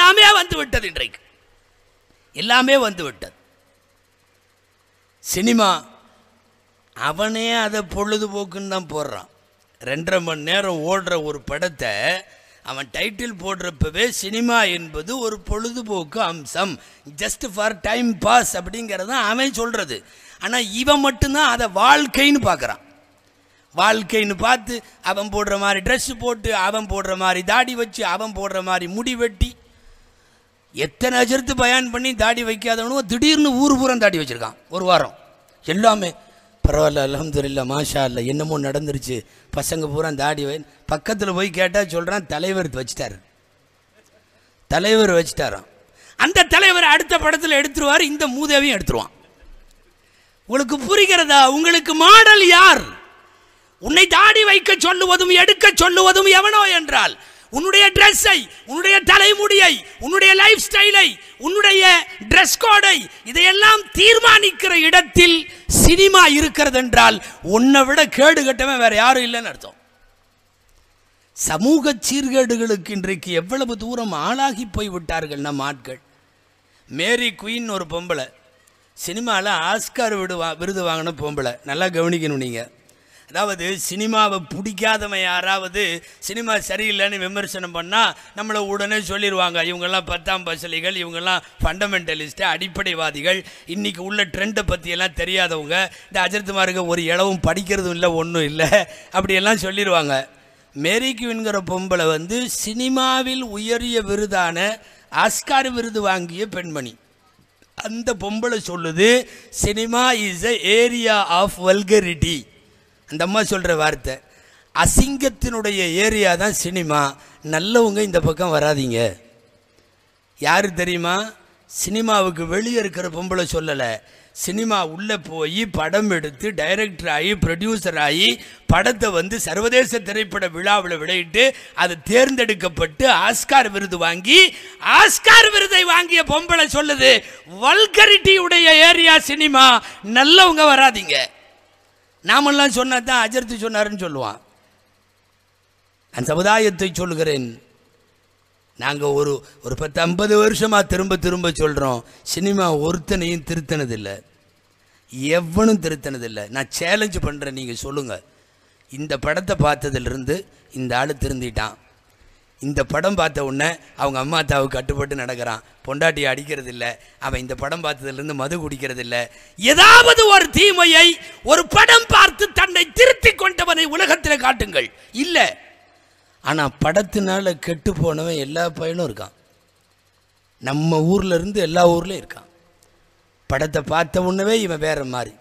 எல்லாமே வந்து விட்டது இன்றைக்கு எல்லாமே வந்து விட்டது சினிமா அவனே அதை பொழுதுபோக்குன்னு தான் போடுறான் ரெண்டரை மணி நேரம் ஓடுற ஒரு படத்தை அவன் டைட்டில் போடுறப்பவே சினிமா என்பது ஒரு பொழுதுபோக்கு அம்சம் ஜஸ்ட் ஃபார் டைம் பாஸ் அப்படிங்கிறத தான் அவன் சொல்கிறது ஆனால் இவன் மட்டும்தான் அதை வாழ்க்கைன்னு பார்க்குறான் வாழ்க்கைன்னு பார்த்து அவன் போடுற மாதிரி ட்ரெஸ்ஸு போட்டு அவன் போடுற மாதிரி தாடி வச்சு அவன் போடுற மாதிரி முடி வெட்டி எத்தனை அஜர்த்து பயன் பண்ணி தாடி வைக்காதவனும் திடீர்னு ஊர் பூரம் தாடி வச்சுருக்கான் ஒரு வாரம் எல்லாமே பரவாயில்ல அலமதுல்லா மாஷா இல்லை என்னமோ நடந்துருச்சு பசங்க பூரா தாடி வை பக்கத்தில் போய் கேட்டால் சொல்கிறான் தலைவர் வச்சுட்டாரு தலைவர் வச்சிட்டாராம் அந்த தலைவர் அடுத்த படத்தில் எடுத்துருவார் இந்த மூதேவையும் எடுத்துருவான் உங்களுக்கு புரிகிறதா உங்களுக்கு மாடல் யார் உன்னை தாடி வைக்க சொல்லுவதும் எடுக்க சொல்லுவதும் எவனோ என்றால் உன்னுடைய ட்ரெஸ்ஸை உன்னுடைய தலைமுடியை உன்னுடைய லைஃப் ஸ்டைலை உன்னுடைய ட்ரெஸ் கோடை இதையெல்லாம் தீர்மானிக்கிற இடத்தில் சினிமா இருக்கிறது என்றால் உன்னை விட கேடு கட்டவன் வேற யாரும் இல்லைன்னு அர்த்தம் சமூக சீர்கேடுகளுக்கு இன்றைக்கு எவ்வளவு தூரம் ஆளாகி போய் விட்டார்கள் நம் ஆட்கள் மேரி குயின் ஒரு பொம்பளை சினிமாவில் ஆஸ்கார் விடு விருது வாங்கின பொம்பளை நல்லா கவனிக்கணும் நீங்கள் அதாவது சினிமாவை பிடிக்காதவன் யாராவது சினிமா சரியில்லைன்னு விமர்சனம் பண்ணால் நம்மளை உடனே சொல்லிடுவாங்க இவங்கெல்லாம் பத்தாம் பசலிகள் இவங்கெல்லாம் ஃபண்டமெண்டலிஸ்ட்டு அடிப்படைவாதிகள் இன்றைக்கி உள்ள ட்ரெண்டை பற்றியெல்லாம் தெரியாதவங்க இந்த அஜித்குமாருக்கு ஒரு இளவும் படிக்கிறதும் இல்லை ஒன்றும் இல்லை அப்படியெல்லாம் சொல்லிடுவாங்க மேரிக்யூன்கிற பொம்பளை வந்து சினிமாவில் உயரிய விருதான ஆஸ்கார் விருது வாங்கிய பெண்மணி அந்த பொம்பளை சொல்லுது cinema is a area of vulgarity அந்த அம்மா சொல்கிற வார்த்தை அசிங்கத்தினுடைய ஏரியா தான் சினிமா நல்லவங்க இந்த பக்கம் வராதிங்க யார் தெரியுமா சினிமாவுக்கு வெளியே இருக்கிற பொம்பளை சொல்லலை சினிமா உள்ளே போய் படம் எடுத்து டைரக்டர் ஆகி ப்ரொடியூசர் ஆகி படத்தை வந்து சர்வதேச திரைப்பட விழாவில் விளையிட்டு அது தேர்ந்தெடுக்கப்பட்டு ஆஸ்கார் விருது வாங்கி ஆஸ்கார் விருதை வாங்கிய பொம்பளை சொல்லுது வல்கரிட்டியுடைய ஏரியா சினிமா நல்லவங்க வராதிங்க நாமெல்லாம் சொன்னா தான் அஜர்த்து சொன்னாருன்னு சொல்லுவான் நான் சமுதாயத்தை சொல்கிறேன் நாங்கள் ஒரு ஒரு பத்து ஐம்பது வருஷமாக திரும்ப திரும்ப சொல்கிறோம் சினிமா ஒருத்தனையும் திருத்தினதில்லை எவனும் திருத்தினதில்லை நான் சேலஞ்சு பண்ணுறேன் நீங்கள் சொல்லுங்கள் இந்த படத்தை பார்த்ததுலேருந்து இந்த ஆள் திருந்திட்டான் இந்த படம் பார்த்த உடனே அவங்க அம்மா அத்தாவுக்கு கட்டுப்பட்டு நடக்கிறான் பொண்டாட்டி அடிக்கிறது இல்லை அவன் இந்த படம் பார்த்ததுலேருந்து மது குடிக்கிறது இல்லை ஏதாவது ஒரு தீமையை ஒரு படம் பார்த்து தன்னை திருத்தி கொண்டவனை உலகத்தில் காட்டுங்கள் இல்லை ஆனால் படத்தினால கெட்டு போனவன் எல்லா பயனும் இருக்கான் நம்ம ஊரில் இருந்து எல்லா ஊர்லேயும் இருக்கான் படத்தை பார்த்த உடனே இவன் வேறு மாதிரி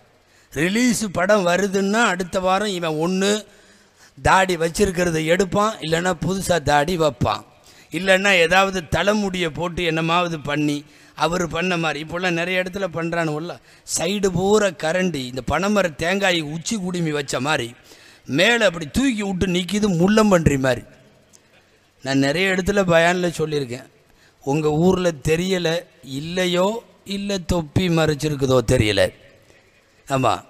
ரிலீஸ் படம் வருதுன்னா அடுத்த வாரம் இவன் ஒன்று தாடி வச்சிருக்கிறத எடுப்பான் இல்லைன்னா புதுசாக தாடி வைப்பான் இல்லைன்னா ஏதாவது தலைமுடியை போட்டு என்னமாவது பண்ணி அவர் பண்ண மாதிரி இப்போல்லாம் நிறைய இடத்துல உள்ள சைடு பூரா கரண்டி இந்த பனைமர தேங்காய் உச்சி குடுமி வச்ச மாதிரி மேலே அப்படி தூக்கி விட்டு நிற்கிது முள்ளம் பண்ணுற மாதிரி நான் நிறைய இடத்துல பயானில் சொல்லியிருக்கேன் உங்கள் ஊரில் தெரியலை இல்லையோ இல்லை தொப்பி மறைச்சிருக்குதோ தெரியலை ஆமாம்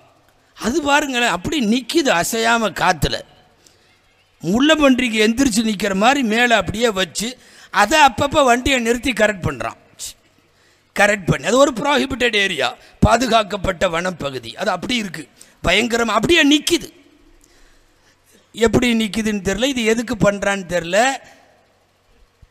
அது பாருங்களேன் அப்படி நிற்கிது அசையாமல் காற்றுல முள்ள பன்றிக்கு எந்திரிச்சு நிற்கிற மாதிரி மேலே அப்படியே வச்சு அதை அப்பப்போ வண்டியை நிறுத்தி கரெக்ட் பண்ணுறான் கரெக்ட் பண்ணி அது ஒரு ப்ராஹிபிட்டட் ஏரியா பாதுகாக்கப்பட்ட வனப்பகுதி அது அப்படி இருக்குது பயங்கரமாக அப்படியே நிற்கிது எப்படி நிற்கிதுன்னு தெரில இது எதுக்கு பண்ணுறான்னு தெரில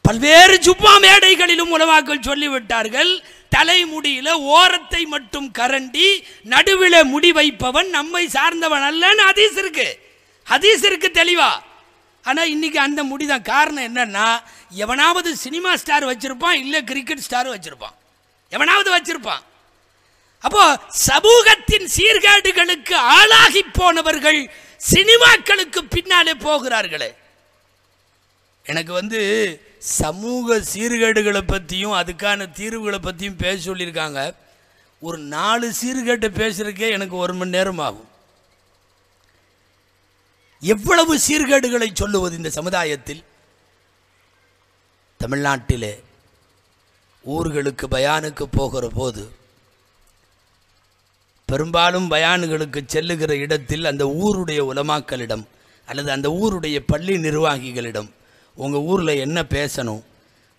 பல்வேறு சும்மா மேடைகளிலும் உளவாக்கள் சொல்லிவிட்டார்கள் தலைமுடியில் ஓரத்தை மட்டும் கரண்டி நடுவில் முடி வைப்பவன் நம்மை சார்ந்தவன் அல்லன்னு ஹதீஸ் இருக்கு ஹதீஸ் இருக்கு தெளிவாக ஆனால் இன்றைக்கி அந்த முடிதான் காரணம் என்னென்னா எவனாவது சினிமா ஸ்டார் வச்சுருப்பான் இல்லை கிரிக்கெட் ஸ்டார் வச்சுருப்பான் எவனாவது வச்சுருப்பான் அப்போது சமூகத்தின் சீர்கேடுகளுக்கு ஆளாகி போனவர்கள் சினிமாக்களுக்கு பின்னாலே போகிறார்களே எனக்கு வந்து சமூக சீர்கேடுகளை பற்றியும் அதுக்கான தீர்வுகளை பற்றியும் பேச சொல்லியிருக்காங்க ஒரு நாலு சீர்கேட்டை பேசுகிறக்கே எனக்கு ஒரு மணி நேரம் ஆகும் எவ்வளவு சீர்கேடுகளை சொல்லுவது இந்த சமுதாயத்தில் தமிழ்நாட்டிலே ஊர்களுக்கு பயானுக்கு போகிற போது பெரும்பாலும் பயானுகளுக்கு செல்லுகிற இடத்தில் அந்த ஊருடைய உலமாக்களிடம் அல்லது அந்த ஊருடைய பள்ளி நிர்வாகிகளிடம் உங்கள் ஊரில் என்ன பேசணும்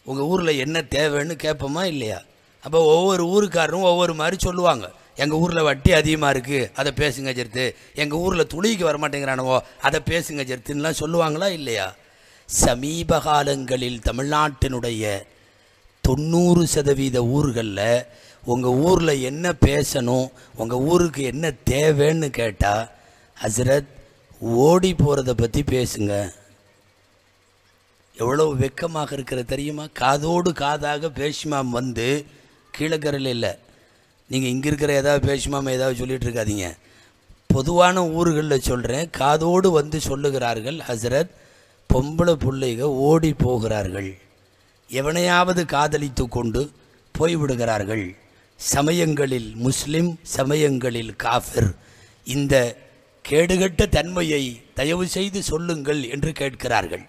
உங்கள் ஊரில் என்ன தேவைன்னு கேட்போமா இல்லையா அப்போ ஒவ்வொரு ஊருக்காரரும் ஒவ்வொரு மாதிரி சொல்லுவாங்க எங்கள் ஊரில் வட்டி அதிகமாக இருக்குது அதை பேசுங்க ஜெருத்து எங்கள் ஊரில் துணிக்கு வரமாட்டேங்கிறானுவோ அதை பேசுங்க ஜெருத்துன்னெலாம் சொல்லுவாங்களா இல்லையா சமீப காலங்களில் தமிழ்நாட்டினுடைய தொண்ணூறு சதவீத ஊர்களில் உங்கள் ஊரில் என்ன பேசணும் உங்கள் ஊருக்கு என்ன தேவைன்னு கேட்டால் ஹசரத் ஓடி போகிறத பற்றி பேசுங்க எவ்வளோ வெக்கமாக இருக்கிற தெரியுமா காதோடு காதாக பேசுமாம் வந்து கீழக்கரில் இல்லை நீங்கள் இங்கே இருக்கிற ஏதாவது பேசுமாம ஏதாவது சொல்லிகிட்டு இருக்காதீங்க பொதுவான ஊர்களில் சொல்கிறேன் காதோடு வந்து சொல்லுகிறார்கள் ஹசரத் பொம்பளை பிள்ளைக ஓடி போகிறார்கள் எவனையாவது காதலித்து கொண்டு போய்விடுகிறார்கள் சமயங்களில் முஸ்லிம் சமயங்களில் காஃபிர் இந்த கேடுகட்ட தன்மையை தயவு செய்து சொல்லுங்கள் என்று கேட்கிறார்கள்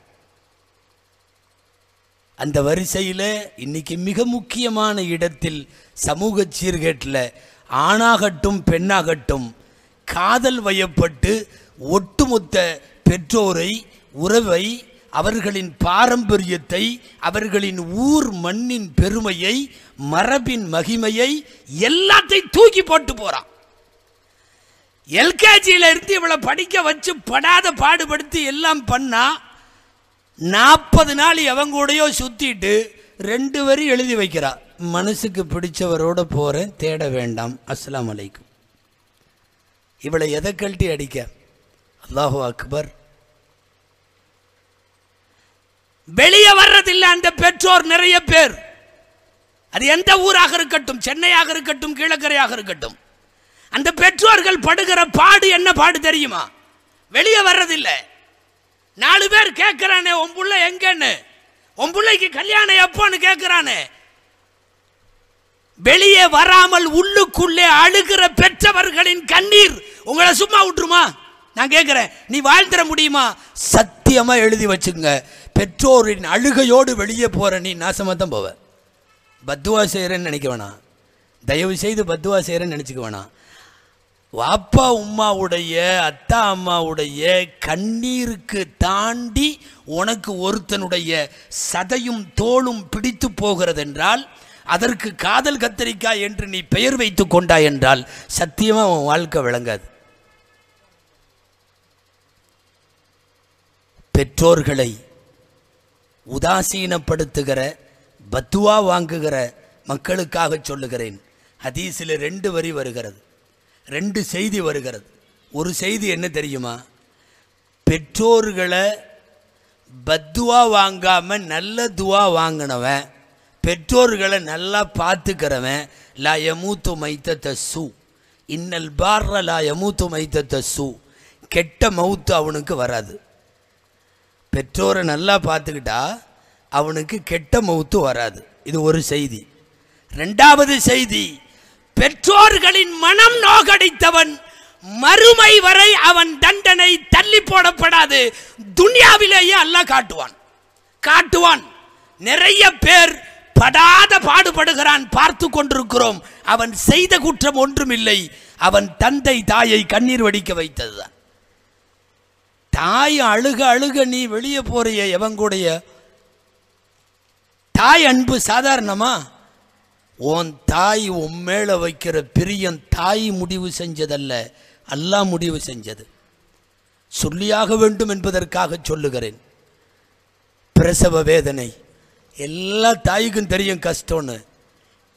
அந்த வரிசையில் இன்றைக்கி மிக முக்கியமான இடத்தில் சமூக சீர்கேட்டில் ஆணாகட்டும் பெண்ணாகட்டும் காதல் வயப்பட்டு ஒட்டுமொத்த பெற்றோரை உறவை அவர்களின் பாரம்பரியத்தை அவர்களின் ஊர் மண்ணின் பெருமையை மரபின் மகிமையை எல்லாத்தையும் தூக்கி போட்டு போகிறான் எல்கேஜியில் இருந்து இவளை படிக்க வச்சு படாத பாடுபடுத்தி எல்லாம் பண்ணால் நாற்பது நாள் எவங்கூடையோ சுற்றிட்டு ரெண்டு வரி எழுதி வைக்கிறா மனசுக்கு பிடிச்சவரோடு போகிறேன் தேட வேண்டாம் அஸ்லாம் வலைக்கும் இவளை எதை கழட்டி அடிக்க அல்லாஹோ அக்பர் வெளியே வர்றதில்லை அந்த பெற்றோர் நிறைய பேர் அது எந்த ஊராக இருக்கட்டும் சென்னையாக இருக்கட்டும் கீழக்கரையாக இருக்கட்டும் அந்த பெற்றோர்கள் படுகிற பாடு என்ன பாடு தெரியுமா வெளியே வர்றதில்லை நாலு பேர் கேட்குறானே உன் பிள்ளை எங்கன்னு உன் பிள்ளைக்கு கல்யாணம் எப்போன்னு கேட்கிறானே வெளியே வராமல் உள்ளுக்குள்ளே அழுகிற பெற்றவர்களின் கண்ணீர் உங்களை சும்மா விட்டுருமா நான் கேட்குறேன் நீ வாழ்ந்துட முடியுமா சத்தியமாக எழுதி வச்சுங்க பெற்றோரின் அழுகையோடு வெளியே போகிற நீ நாசமாக தான் போவ பத்துவா செய்கிறேன்னு நினைக்க வேணாம் தயவு செய்து பத்துவா செய்கிறேன்னு நினச்சிக்க வேணாம் அப்பா உம்மாவுடைய அத்தா அம்மாவுடைய கண்ணீருக்கு தாண்டி உனக்கு ஒருத்தனுடைய சதையும் தோளும் பிடித்து போகிறதென்றால் அதற்கு காதல் கத்தரிக்காய் என்று நீ பெயர் வைத்து கொண்டாய் என்றால் சத்தியமாக உன் வாழ்க்கை விளங்காது பெற்றோர்களை உதாசீனப்படுத்துகிற பத்துவா வாங்குகிற மக்களுக்காக சொல்லுகிறேன் ஹதீசில் ரெண்டு வரி வருகிறது ரெண்டு செய்தி வருகிறது ஒரு செய்தி என்ன தெரியுமா பெற்றோர்களை பத்துவா வாங்காமல் நல்ல துவா வாங்கினவன் பெற்றோர்களை நல்லா பார்த்துக்கிறவன் லா யமூத்து மைத்த தசு இன்னல் பார்ற லா யமூத்து மைத்த தசு கெட்ட மவுத்து அவனுக்கு வராது பெற்றோரை நல்லா பார்த்துக்கிட்டா அவனுக்கு கெட்ட மவுத்து வராது இது ஒரு செய்தி ரெண்டாவது செய்தி பெற்றோர்களின் மனம் நோகடித்தவன் மறுமை வரை அவன் தண்டனை தள்ளி போடப்படாது துன்யாவிலேயே அல்ல காட்டுவான் காட்டுவான் நிறைய பேர் படாத பாடுபடுகிறான் பார்த்து கொண்டிருக்கிறோம் அவன் செய்த குற்றம் ஒன்றும் இல்லை அவன் தந்தை தாயை கண்ணீர் வடிக்க வைத்ததுதான் தாய் அழுக அழுக நீ வெளியே போறிய எவன் கூடைய தாய் அன்பு சாதாரணமா உன் தாய் உன் மேலே வைக்கிற பிரியம் தாய் முடிவு செஞ்சதல்ல அல்லா முடிவு செஞ்சது சொல்லியாக வேண்டும் என்பதற்காக சொல்லுகிறேன் பிரசவ வேதனை எல்லா தாய்க்கும் தெரியும் கஷ்டம்னு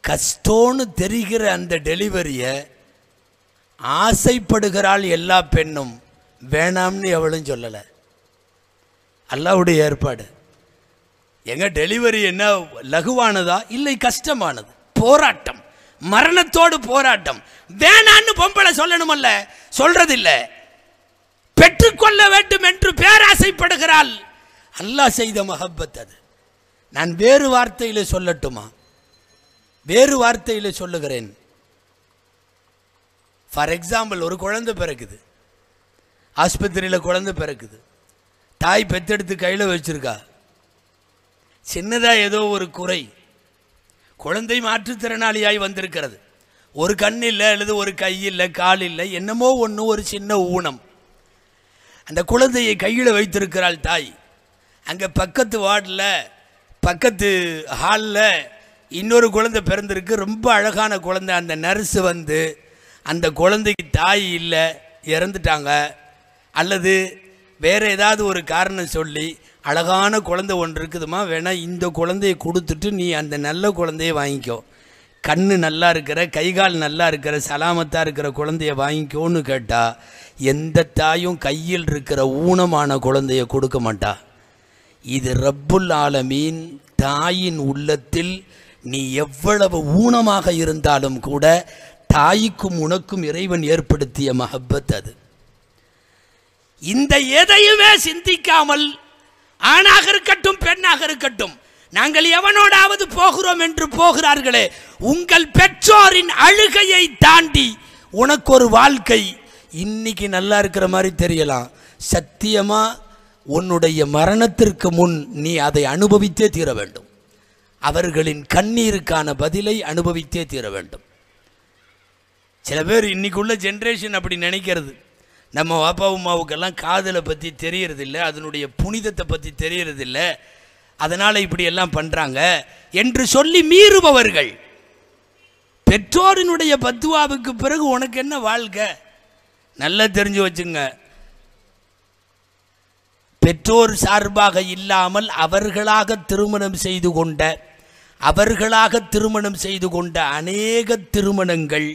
கஷ்டம்னு தெரிகிற அந்த டெலிவரியை ஆசைப்படுகிறாள் எல்லா பெண்ணும் வேணாம்னு எவளும் சொல்லலை அல்லாவுடைய ஏற்பாடு எங்கள் டெலிவரி என்ன லகுவானதா இல்லை கஷ்டமானது போராட்டம் மரணத்தோடு போராட்டம் வேணான்னு பொம்பளை சொல்லணுமல்ல சொல்றதில்ல பெற்றுக்கொள்ள வேண்டும் என்று பேராசைப்படுகிறாள் அல்லாஹ் செய்த மஹப்பத் அது நான் வேறு வார்த்தையில் சொல்லட்டுமா வேறு வார்த்தையில் சொல்லுகிறேன் ஃபார் எக்ஸாம்பிள் ஒரு குழந்தை பிறக்குது ஆஸ்பத்திரியில் குழந்தை பிறக்குது தாய் பெத்தெடுத்து கையில் வச்சுருக்கா சின்னதாக ஏதோ ஒரு குறை குழந்தை மாற்றுத்திறனாளியாய் வந்திருக்கிறது ஒரு கண் இல்லை அல்லது ஒரு கை இல்லை கால் இல்லை என்னமோ ஒன்று ஒரு சின்ன ஊனம் அந்த குழந்தையை கையில் வைத்திருக்கிறாள் தாய் அங்கே பக்கத்து வார்டில் பக்கத்து ஹாலில் இன்னொரு குழந்தை பிறந்திருக்கு ரொம்ப அழகான குழந்தை அந்த நர்ஸு வந்து அந்த குழந்தைக்கு தாய் இல்லை இறந்துட்டாங்க அல்லது வேறு ஏதாவது ஒரு காரணம் சொல்லி அழகான குழந்தை ஒன்று இருக்குதுமா வேணால் இந்த குழந்தைய கொடுத்துட்டு நீ அந்த நல்ல குழந்தைய வாங்கிக்கோ கண் நல்லா இருக்கிற கைகால் நல்லா இருக்கிற சலாமத்தாக இருக்கிற குழந்தைய வாங்கிக்கோன்னு கேட்டால் எந்த தாயும் கையில் இருக்கிற ஊனமான குழந்தைய கொடுக்க மாட்டா இது ரப்புல் ஆலமீன் தாயின் உள்ளத்தில் நீ எவ்வளவு ஊனமாக இருந்தாலும் கூட தாய்க்கும் உனக்கும் இறைவன் ஏற்படுத்திய மஹப்பத் அது இந்த எதையுமே சிந்திக்காமல் ஆணாக இருக்கட்டும் பெண்ணாக இருக்கட்டும் நாங்கள் எவனோடாவது போகிறோம் என்று போகிறார்களே உங்கள் பெற்றோரின் அழுகையை தாண்டி உனக்கு ஒரு வாழ்க்கை இன்னைக்கு நல்லா இருக்கிற மாதிரி தெரியலாம் சத்தியமாக உன்னுடைய மரணத்திற்கு முன் நீ அதை அனுபவித்தே தீர வேண்டும் அவர்களின் கண்ணீருக்கான பதிலை அனுபவித்தே தீர வேண்டும் சில பேர் இன்னைக்குள்ள ஜென்ரேஷன் அப்படி நினைக்கிறது நம்ம அப்பா உமாவுக்கெல்லாம் காதலை பற்றி தெரியறதில்ல அதனுடைய புனிதத்தை பற்றி தெரியறதில்ல அதனால் இப்படி எல்லாம் பண்ணுறாங்க என்று சொல்லி மீறுபவர்கள் பெற்றோரினுடைய பத்துவாவுக்கு பிறகு உனக்கு என்ன வாழ்க்கை நல்லா தெரிஞ்சு வச்சுங்க பெற்றோர் சார்பாக இல்லாமல் அவர்களாக திருமணம் செய்து கொண்ட அவர்களாக திருமணம் செய்து கொண்ட அநேக திருமணங்கள்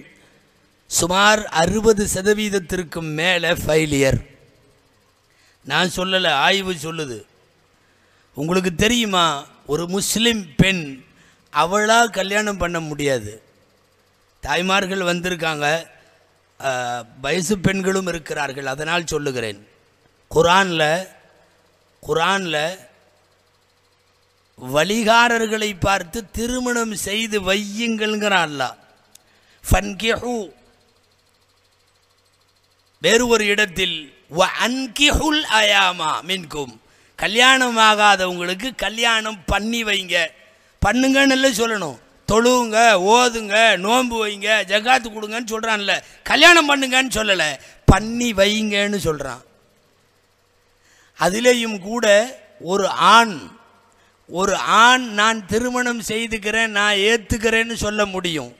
சுமார் அறுபது சதவீதத்திற்கும் மேலே ஃபெயிலியர் நான் சொல்லலை ஆய்வு சொல்லுது உங்களுக்கு தெரியுமா ஒரு முஸ்லீம் பெண் அவளாக கல்யாணம் பண்ண முடியாது தாய்மார்கள் வந்திருக்காங்க வயசு பெண்களும் இருக்கிறார்கள் அதனால் சொல்லுகிறேன் குரானில் குரானில் வழிகாரர்களை பார்த்து திருமணம் செய்து வையுங்கள்ங்கிறான் அல்லா ஃபன்கேஹூ வேறு ஒரு இடத்தில் வ அன்கிஹுல் அயாமா மின்கும் கல்யாணமாகாதவங்களுக்கு கல்யாணம் பண்ணி வைங்க பண்ணுங்கன்னு சொல்லணும் தொழுவுங்க ஓதுங்க நோன்பு வைங்க ஜகாத்து கொடுங்கன்னு சொல்கிறான்ல கல்யாணம் பண்ணுங்கன்னு சொல்லலை பண்ணி வைங்கன்னு சொல்கிறான் அதிலேயும் கூட ஒரு ஆண் ஒரு ஆண் நான் திருமணம் செய்துக்கிறேன் நான் ஏற்றுக்கிறேன்னு சொல்ல முடியும்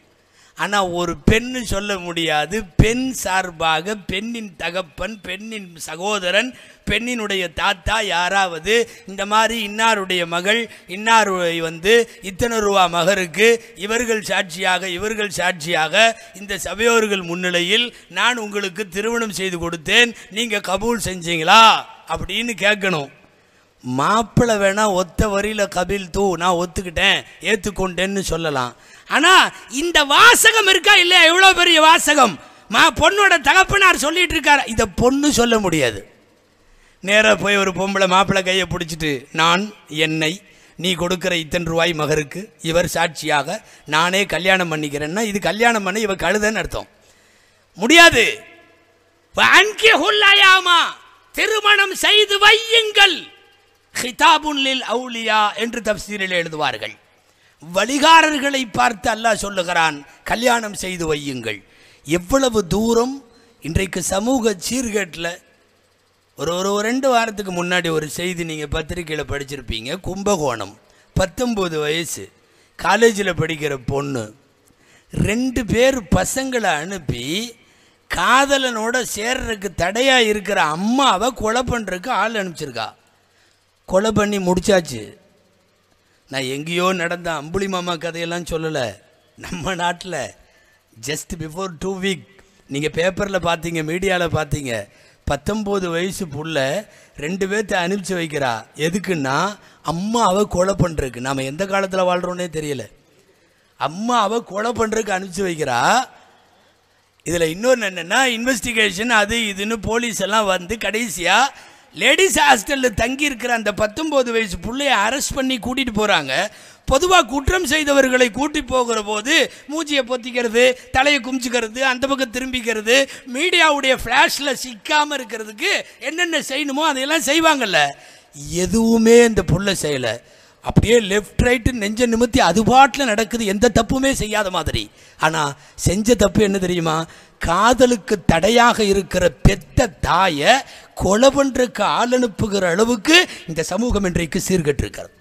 ஆனால் ஒரு பெண்ணு சொல்ல முடியாது பெண் சார்பாக பெண்ணின் தகப்பன் பெண்ணின் சகோதரன் பெண்ணினுடைய தாத்தா யாராவது இந்த மாதிரி இன்னாருடைய மகள் இன்னார் வந்து இத்தனை ரூபா மகருக்கு இவர்கள் சாட்சியாக இவர்கள் சாட்சியாக இந்த சபையோர்கள் முன்னிலையில் நான் உங்களுக்கு திருமணம் செய்து கொடுத்தேன் நீங்கள் கபூல் செஞ்சீங்களா அப்படின்னு கேட்கணும் மாப்பிள்ளை வேணால் ஒத்த வரியில கபில் தூ நான் ஒத்துக்கிட்டேன் ஏற்றுக்கொண்டேன்னு சொல்லலாம் ஆனால் இந்த வாசகம் இருக்கா இல்லையா எவ்வளவு பெரிய வாசகம் மா பொண்ணோட தகப்பனார் சொல்லிட்டு இருக்காரு இதை பொண்ணு சொல்ல முடியாது நேராக போய் ஒரு பொம்பளை மாப்பிள்ளை கையை பிடிச்சிட்டு நான் என்னை நீ கொடுக்குற இத்தனை ரூபாய் மகருக்கு இவர் சாட்சியாக நானே கல்யாணம் பண்ணிக்கிறேன்னா இது கல்யாணம் பண்ண இவ கழுதன்னு அர்த்தம் முடியாது திருமணம் செய்து வையுங்கள் ஹிதாபுல்லில் அவுலியா என்று தப்சீரில் எழுதுவார்கள் வழிகாரர்களை பார்த்து அல்லாஹ் சொல்லுகிறான் கல்யாணம் செய்து வையுங்கள் எவ்வளவு தூரம் இன்றைக்கு சமூக சீர்கேட்டில் ஒரு ஒரு ரெண்டு வாரத்துக்கு முன்னாடி ஒரு செய்தி நீங்கள் பத்திரிக்கையில் படிச்சிருப்பீங்க கும்பகோணம் பத்தொம்போது வயசு காலேஜில் படிக்கிற பொண்ணு ரெண்டு பேர் பசங்களை அனுப்பி காதலனோட சேர்றதுக்கு தடையாக இருக்கிற அம்மாவை கொலை பண்ணுறதுக்கு ஆள் அனுப்பிச்சிருக்கா கொலை பண்ணி முடிச்சாச்சு நான் எங்கேயோ நடந்த அம்புலி மாமா கதையெல்லாம் சொல்லலை நம்ம நாட்டில் ஜஸ்ட் பிஃபோர் டூ வீக் நீங்கள் பேப்பரில் பார்த்தீங்க மீடியாவில் பார்த்தீங்க பத்தொம்போது வயசு புள்ள ரெண்டு பேர்த்த அனுப்பிச்சு வைக்கிறா எதுக்குன்னா அம்மா அவ கொலை பண்ணுறதுக்கு நாம் எந்த காலத்தில் வாழ்கிறோன்னே தெரியல அம்மா அவ கொலை பண்ணுறதுக்கு அனுப்பிச்சு வைக்கிறா இதில் இன்னொன்று என்னென்னா இன்வெஸ்டிகேஷன் அது இதுன்னு போலீஸ் எல்லாம் வந்து கடைசியாக லேடிஸ் ஹாஸ்டலில் தங்கியிருக்கிற அந்த பத்தொம்போது வயசு பிள்ளைய அரெஸ்ட் பண்ணி கூட்டிகிட்டு போகிறாங்க பொதுவாக குற்றம் செய்தவர்களை கூட்டி போகிற போது மூச்சியை பொத்திக்கிறது தலையை குமிச்சிக்கிறது அந்த பக்கம் திரும்பிக்கிறது மீடியாவுடைய ஃப்ளாஷில் சிக்காமல் இருக்கிறதுக்கு என்னென்ன செய்யணுமோ அதையெல்லாம் செய்வாங்கல்ல எதுவுமே இந்த புள்ளை செய்யலை அப்படியே லெஃப்ட் ரைட்டு நெஞ்ச நிமித்தி அது பாட்டில் நடக்குது எந்த தப்புமே செய்யாத மாதிரி ஆனால் செஞ்ச தப்பு என்ன தெரியுமா காதலுக்கு தடையாக இருக்கிற பெத்த தாயை கொலை பண்ணுறக்கு ஆள் அனுப்புகிற அளவுக்கு இந்த சமூகம் இன்றைக்கு சீர்கட்டிருக்கிறது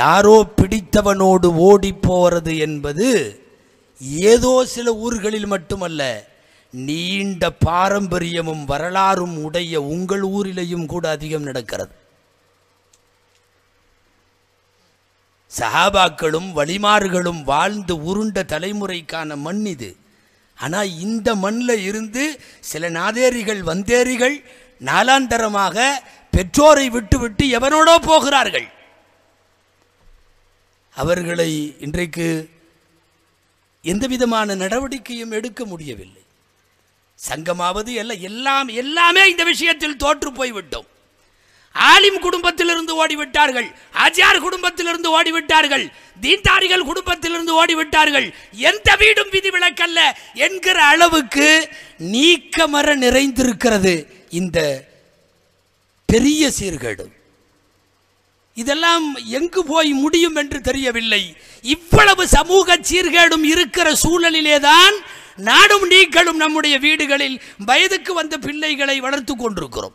யாரோ பிடித்தவனோடு ஓடி போகிறது என்பது ஏதோ சில ஊர்களில் மட்டுமல்ல நீண்ட பாரம்பரியமும் வரலாறும் உடைய உங்கள் ஊரிலேயும் கூட அதிகம் நடக்கிறது சஹாபாக்களும் வழிமார்களும் வாழ்ந்து உருண்ட தலைமுறைக்கான மண் இது ஆனால் இந்த மண்ணில் இருந்து சில நாதேரிகள் வந்தேரிகள் நாலாந்தரமாக பெற்றோரை விட்டுவிட்டு எவனோடோ போகிறார்கள் அவர்களை இன்றைக்கு எந்த விதமான நடவடிக்கையும் எடுக்க முடியவில்லை சங்கமாவது எல்லாம் எல்லாம் எல்லாமே இந்த விஷயத்தில் தோற்று போய்விட்டோம் ஆலிம் குடும்பத்திலிருந்து ஓடிவிட்டார்கள் அஜார் குடும்பத்திலிருந்து ஓடிவிட்டார்கள் தீண்டாரிகள் குடும்பத்திலிருந்து ஓடிவிட்டார்கள் எந்த வீடும் விதிவிலக்கல்ல என்கிற அளவுக்கு நீக்கமர நிறைந்திருக்கிறது இந்த பெரிய சீர்கேடு இதெல்லாம் எங்கு போய் முடியும் என்று தெரியவில்லை இவ்வளவு சமூக சீர்கேடும் இருக்கிற சூழலிலேதான் நாடும் நீக்களும் நம்முடைய வீடுகளில் வயதுக்கு வந்த பிள்ளைகளை வளர்த்து கொண்டிருக்கிறோம்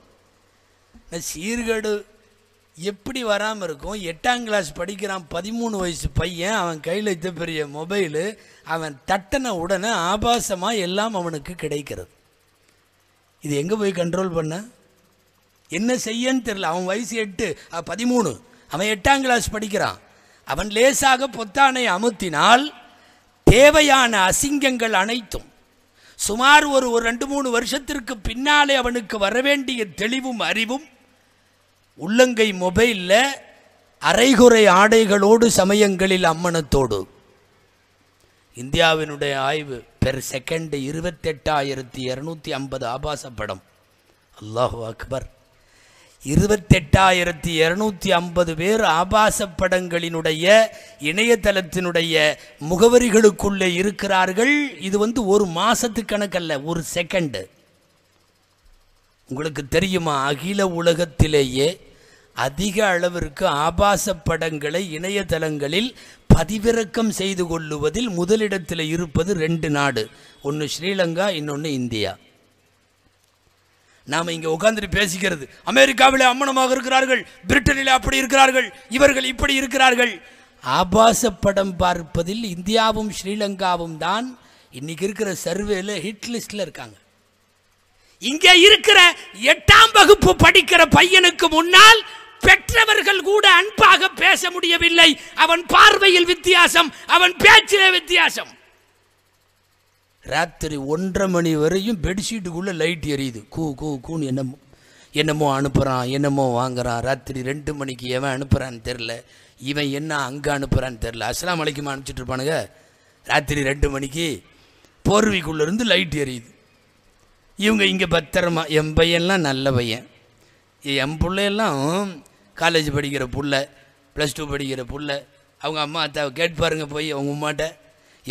இந்த சீர்கேடு எப்படி வராமல் இருக்கும் எட்டாம் கிளாஸ் படிக்கிறான் பதிமூணு வயசு பையன் அவன் கையில் வைத்த பெரிய மொபைலு அவன் தட்டின உடனே ஆபாசமாக எல்லாம் அவனுக்கு கிடைக்கிறது இது எங்கே போய் கண்ட்ரோல் பண்ண என்ன செய்யன்னு தெரில அவன் வயசு எட்டு பதிமூணு அவன் எட்டாம் கிளாஸ் படிக்கிறான் அவன் லேசாக பொத்தானை அமுத்தினால் தேவையான அசிங்கங்கள் அனைத்தும் சுமார் ஒரு ஒரு ரெண்டு மூணு வருஷத்திற்கு பின்னாலே அவனுக்கு வரவேண்டிய தெளிவும் அறிவும் உள்ளங்கை மொபைலில் அரைகுறை ஆடைகளோடு சமயங்களில் அம்மனத்தோடு இந்தியாவினுடைய ஆய்வு பெர் செகண்ட் இருபத்தெட்டாயிரத்தி இரநூத்தி ஐம்பது ஆபாச படம் அல்லாஹு அக்பர் இருபத்தெட்டாயிரத்தி இரநூத்தி ஐம்பது பேர் ஆபாச படங்களினுடைய இணையதளத்தினுடைய முகவரிகளுக்குள்ளே இருக்கிறார்கள் இது வந்து ஒரு மாதத்துக்கணக்கல்ல ஒரு செகண்டு உங்களுக்கு தெரியுமா அகில உலகத்திலேயே அதிக அளவிற்கு ஆபாச படங்களை இணையதளங்களில் பதிவிறக்கம் செய்து கொள்ளுவதில் முதலிடத்தில் இருப்பது ரெண்டு நாடு ஒன்று ஸ்ரீலங்கா இன்னொன்று இந்தியா நாம் இங்கே உட்காந்துட்டு பேசிக்கிறது அமெரிக்காவில் அம்மனமாக இருக்கிறார்கள் பிரிட்டனில் அப்படி இருக்கிறார்கள் இவர்கள் இப்படி இருக்கிறார்கள் ஆபாச படம் பார்ப்பதில் இந்தியாவும் ஸ்ரீலங்காவும் தான் இன்றைக்கி இருக்கிற சர்வேல ஹிட் லிஸ்ட்டில் இருக்காங்க இங்கே இருக்கிற எட்டாம் வகுப்பு படிக்கிற பையனுக்கு முன்னால் பெற்றவர்கள் கூட அன்பாக பேச முடியவில்லை அவன் பார்வையில் வித்தியாசம் அவன் பேச்சிலே வித்தியாசம் ராத்திரி ஒன்றரை மணி வரையும் பெட்ஷீட்டுக்குள்ளே லைட் எரியுது கூ கூ கூன்னு என்னமோ என்னமோ அனுப்புகிறான் என்னமோ வாங்குறான் ராத்திரி ரெண்டு மணிக்கு எவன் அனுப்புகிறான்னு தெரில இவன் என்ன அங்கே அனுப்புகிறான்னு தெரில அஸ்லாம் அலைக்குமா இருப்பானுங்க ராத்திரி ரெண்டு மணிக்கு போர்விக்குள்ளேருந்து லைட் எரியுது இவங்க இங்கே பத்திரமா என் பையன்லாம் நல்ல பையன் என் பிள்ளையெல்லாம் காலேஜ் படிக்கிற புள்ள ப்ளஸ் டூ படிக்கிற புள்ள அவங்க அம்மா அத்தாவை கேட்பாருங்க போய் அவங்க அம்மாட்ட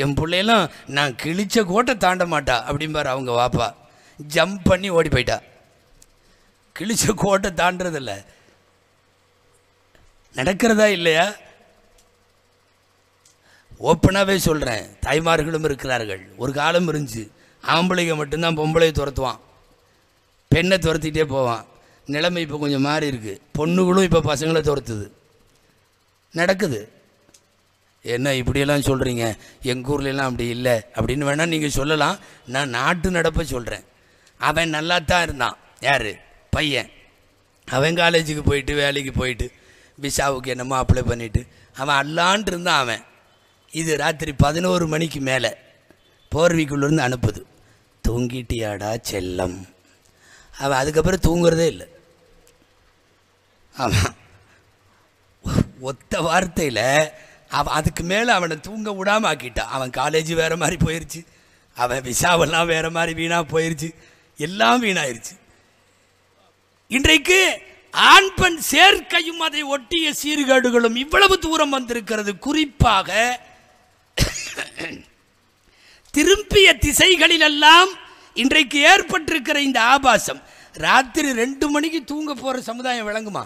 என் பிள்ளையெல்லாம் நான் கிழிச்ச கோட்டை தாண்ட மாட்டா அப்படிம்பார் அவங்க வாப்பா ஜம்ப் பண்ணி ஓடி போயிட்டா கிழிச்ச கோட்டை தாண்டதில்ல நடக்கிறதா இல்லையா ஓப்பனாகவே சொல்கிறேன் தாய்மார்களும் இருக்கிறார்கள் ஒரு காலம் இருந்துச்சு ஆம்பளைங்க மட்டும்தான் பொம்பளையை துரத்துவான் பெண்ணை துரத்திட்டே போவான் நிலைமை இப்போ கொஞ்சம் மாறி இருக்குது பொண்ணுகளும் இப்போ பசங்களை துரத்துது நடக்குது என்ன இப்படியெல்லாம் சொல்கிறீங்க எங்கள் ஊர்லெலாம் அப்படி இல்லை அப்படின்னு வேணால் நீங்கள் சொல்லலாம் நான் நாட்டு நடப்பை சொல்கிறேன் அவன் நல்லா தான் இருந்தான் யார் பையன் அவன் காலேஜுக்கு போயிட்டு வேலைக்கு போயிட்டு விசாவுக்கு என்னமோ அப்ளை பண்ணிவிட்டு அவன் அல்லான்ட்டு இருந்தான் அவன் இது ராத்திரி பதினோரு மணிக்கு மேலே போர்விக்குள்ளேருந்து அனுப்புது தூங்கிட்டியாடா செல்லம் அவன் அதுக்கப்புறம் தூங்குறதே இல்லை ஆமாம் ஒத்த வார்த்தையில் அவன் அதுக்கு மேலே அவனை தூங்க விடாமல் ஆக்கிட்டான் அவன் காலேஜ் வேறு மாதிரி போயிடுச்சு அவன் விசாவெல்லாம் வேறு மாதிரி வீணாக போயிடுச்சு எல்லாம் வீணாயிருச்சு இன்றைக்கு ஆண் பெண் சேர்க்கையும் அதை ஒட்டிய சீர்கேடுகளும் இவ்வளவு தூரம் வந்திருக்கிறது குறிப்பாக திரும்பிய திசைகளில் எல்லாம் இன்றைக்கு ஏற்பட்டிருக்கிற இந்த ஆபாசம் ராத்திரி ரெண்டு மணிக்கு தூங்க போற சமுதாயம் விளங்குமா